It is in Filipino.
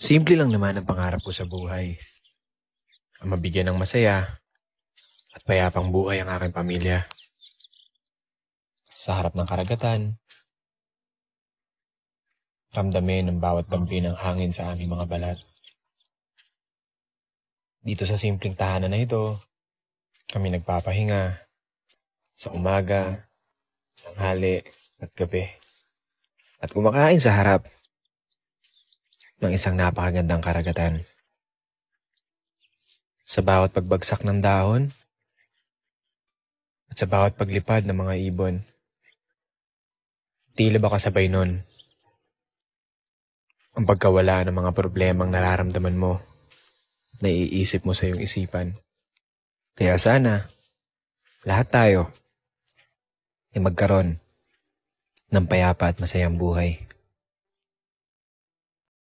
Simple lang naman ang pangarap ko sa buhay. Ang mabigyan ng masaya at payapang buhay ang aking pamilya. Sa harap ng karagatan, ramdamin ang bawat dampi ng hangin sa aming mga balat. Dito sa simpleng tahanan na ito, kami nagpapahinga sa umaga, tanghali at gabi. At kumakain sa harap ng isang napakagandang karagatan. Sa bawat pagbagsak ng dahon, at sa bawat paglipad ng mga ibon, tila ba kasabay nun? Ang pagkawala ng mga problemang nararamdaman mo, na iisip mo sa iyong isipan. Kaya sana, lahat tayo, ay magkaroon ng payapa at masayang buhay.